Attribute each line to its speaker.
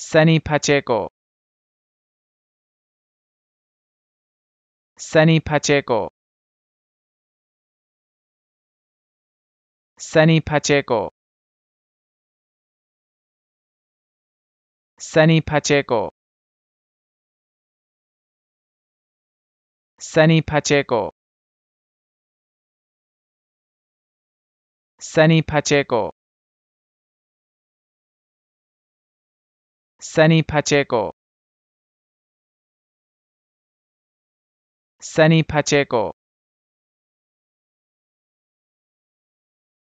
Speaker 1: Sunny Pacheco. Sunny Pacheco. Sunny Pacheco. Sunny Pacheco. Sunny Pacheco. Sunny Pacheco. Sunny Pacheco. Sunny Pacheco.